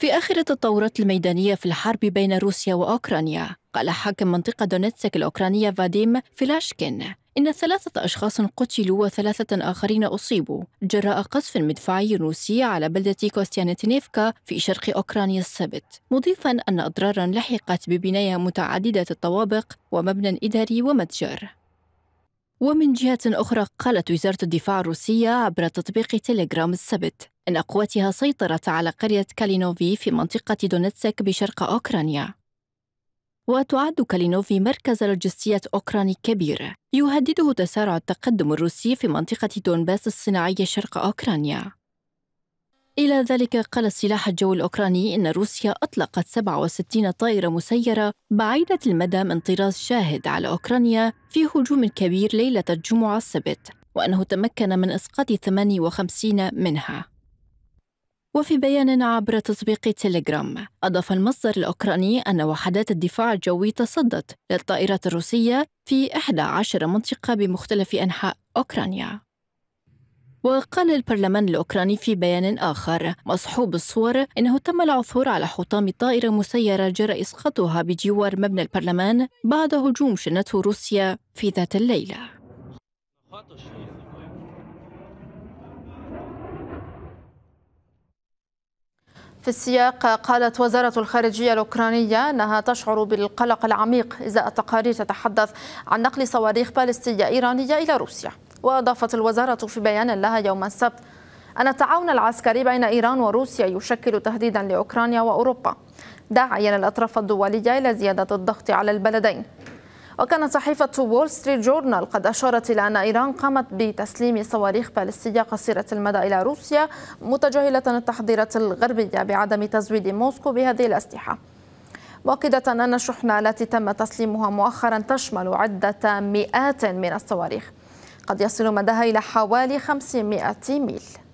في آخر التطورات الميدانية في الحرب بين روسيا وأوكرانيا قال حاكم منطقة دونيتسك الأوكرانية فاديم فيلاشكين إن ثلاثة أشخاص قتلوا وثلاثة آخرين أصيبوا جراء قصف مدفعي روسي على بلدة كوستيانتينيفكا في شرق أوكرانيا السبت مضيفا أن أضرارا لحقت ببناية متعددة الطوابق ومبنى إداري ومتجر ومن جهة أخرى قالت وزارة الدفاع الروسية عبر تطبيق تيليجرام السبت أن قواتها سيطرت على قرية كالينوفي في منطقة دونتسك بشرق أوكرانيا وتعد كالينوفي مركز لوجستية أوكراني كبير يهدده تسارع التقدم الروسي في منطقة دونباس الصناعية شرق أوكرانيا إلى ذلك قال السلاح الجوي الأوكراني إن روسيا أطلقت 67 طائرة مسيرة بعيدة المدى من طراز شاهد على أوكرانيا في هجوم كبير ليلة الجمعة السبت وأنه تمكن من إسقاط 58 منها وفي بيان عبر تطبيق تيليجرام أضاف المصدر الأوكراني أن وحدات الدفاع الجوي تصدت للطائرات الروسية في 11 منطقة بمختلف أنحاء أوكرانيا وقال البرلمان الأوكراني في بيان آخر مصحوب الصور إنه تم العثور على حطام طائرة مسيرة جرى إسقاطها بجوار مبنى البرلمان بعد هجوم شنته روسيا في ذات الليلة في السياق قالت وزارة الخارجية الأوكرانية أنها تشعر بالقلق العميق إزاء تقارير تتحدث عن نقل صواريخ بالستية إيرانية إلى روسيا وأضافت الوزارة في بيان لها يوم السبت أن التعاون العسكري بين إيران وروسيا يشكل تهديدا لأوكرانيا وأوروبا داعيا الأطراف الدولية إلى زيادة الضغط على البلدين وكانت صحيفة وول ستريت جورنال قد أشارت إلى أن إيران قامت بتسليم صواريخ بالستية قصيرة المدى إلى روسيا متجاهلة التحضيرات الغربية بعدم تزويد موسكو بهذه الأسلحة مؤكدة أن الشحنة التي تم تسليمها مؤخرا تشمل عدة مئات من الصواريخ قد يصل مداها إلى حوالي 500 ميل